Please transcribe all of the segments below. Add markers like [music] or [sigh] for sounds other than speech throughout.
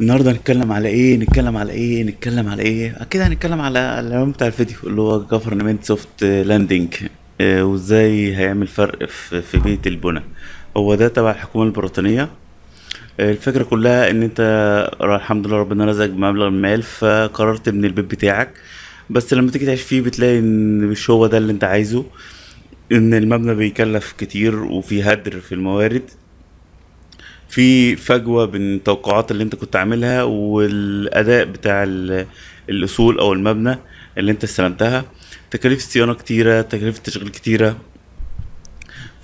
النهارده هنتكلم على ايه نتكلم على ايه نتكلم على ايه اكيد هنتكلم على العنوان بتاع الفيديو اللي هو جفرنمنت سوفت لاندنج وازاي هيعمل فرق في بيئه البنى هو ده تبع الحكومه البريطانيه آه، الفكره كلها ان انت الحمد لله ربنا رزقك بمبلغ المال فقررت من البيت بتاعك بس لما تيجي تعيش فيه بتلاقي ان مش هو ده اللي انت عايزه ان المبنى بيكلف كتير وفي هدر في الموارد في فجوه بين التوقعات اللي انت كنت عاملها والاداء بتاع الاصول او المبنى اللي انت استلمتها تكاليف الصيانه كتيره تكاليف التشغيل كتيره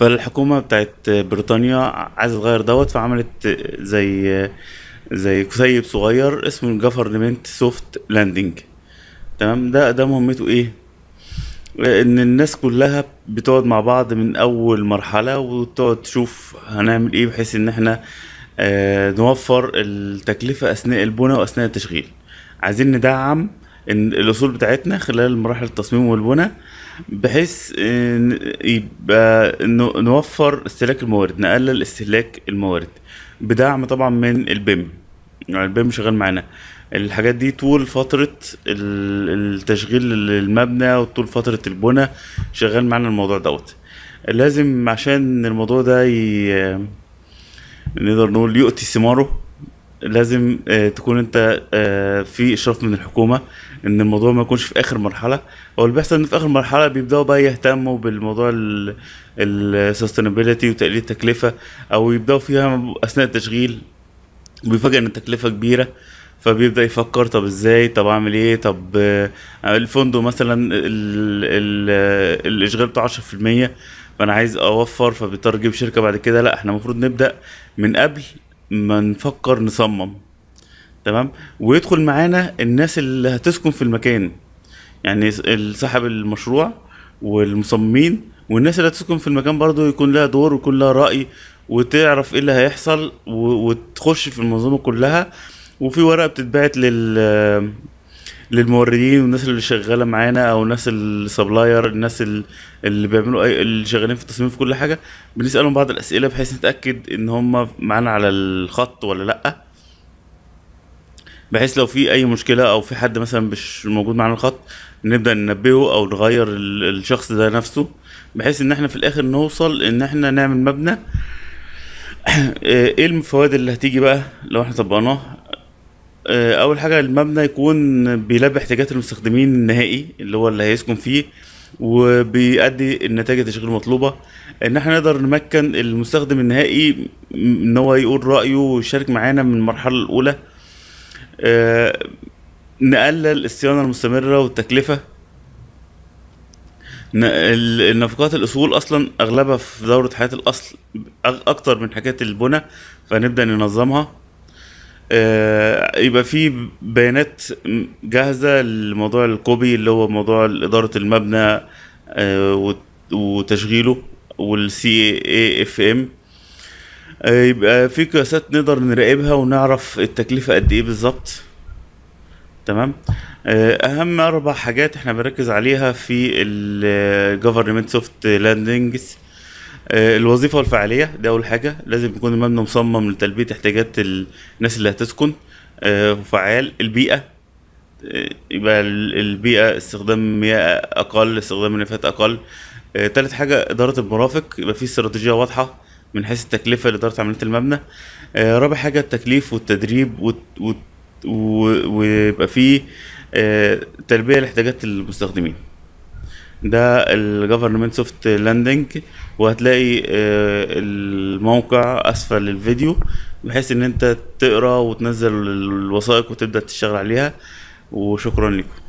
فالحكومه بتاعت بريطانيا عايزه تغير دوت فعملت زي زي كسيب صغير اسمه جفرمنت سوفت لاندنج تمام ده ده مهمته ايه ان الناس كلها بتقعد مع بعض من اول مرحله وتقعد تشوف هنعمل ايه بحيث ان احنا آه، نوفر التكلفه اثناء البناء واثناء التشغيل عايزين ندعم الاصول بتاعتنا خلال مراحل التصميم والبناء بحيث إن يبقى نوفر استهلاك الموارد نقلل استهلاك الموارد بدعم طبعا من البيم يعني البيم شغال معانا الحاجات دي طول فترة التشغيل للمبنى وطول فترة البنى شغال معانا الموضوع دوت لازم عشان الموضوع ده ي... نقدر نقول يؤتي ثماره لازم آه، تكون انت آه، في اشراف من الحكومه ان الموضوع ما يكونش في اخر مرحله هو اللي بيحصل ان في اخر مرحله بيبداوا بقى يهتموا بالموضوع السستينابيلتي وتقليل التكلفه او يبداوا فيها اثناء التشغيل بيفاجئ ان التكلفه كبيره فبيبدا يفكر طب ازاي طب اعمل ايه طب آه، الفندق مثلا ال ال الاشغال بتاعه 10% فانا عايز اوفر فبيضطر اجيب شركه بعد كده لا احنا المفروض نبدا من قبل ما نفكر نصمم تمام ويدخل معانا الناس اللي هتسكن في المكان يعني صاحب المشروع والمصممين والناس اللي هتسكن في المكان برضو يكون لها دور ويكون لها راي وتعرف ايه اللي هيحصل وتخش في المنظومه كلها وفي ورقه بتتبعت لل للموردين والناس اللي شغاله معانا او الناس السبلاير الناس اللي بيعملوا اي اللي شغالين في التصميم في كل حاجه بنسالهم بعض الاسئله بحيث نتاكد ان هم معانا على الخط ولا لا بحيث لو في اي مشكله او في حد مثلا مش موجود معانا الخط نبدا ننبهه او نغير الشخص ده نفسه بحيث ان احنا في الاخر نوصل ان احنا نعمل مبنى [clears throat] ايه الفوائد اللي هتيجي بقى لو احنا طبقناه آه، اول حاجه المبنى يكون بيلبي احتياجات المستخدمين النهائي اللي هو اللي هيسكن فيه وبيؤدي النتائج التشغيل المطلوبه ان احنا نقدر نمكن المستخدم النهائي ان هو يقول رايه ويشارك معانا من المرحله الاولى أه نقلل الصيانه المستمره والتكلفه النفقات الاصول اصلا اغلبها في دوره حياه الاصل اكتر من حكايه البنى فنبدا ننظمها آه، يبقى في بيانات جاهزه لموضوع الكوبي اللي هو موضوع اداره المبنى آه، وتشغيله والسي اي اف ام آه، يبقى في قياسات نقدر نراقبها ونعرف التكلفه قد ايه بالظبط تمام اهم اربع حاجات احنا بنركز عليها في الجفرمنت سوفت لاندنجز آه، الوظيفه والفعاليه دي اول حاجه لازم يكون المبنى مصمم لتلبيه احتياجات الناس اللي هتسكن آه، وفعال البيئه آه، يبقى البيئه استخدام مياه اقل استخدام نفايات اقل تالت حاجه اداره المرافق يبقى في استراتيجيه واضحه من حيث التكلفه لاداره عمليه المبنى رابع حاجه التكليف والتدريب ويبقى في تلبيه لاحتياجات المستخدمين ده الجفرمنت سوفت لاندنج وهتلاقي آه، الموقع اسفل الفيديو بحيث ان انت تقرا وتنزل الوثائق وتبدا تشتغل عليها وشكرا لكم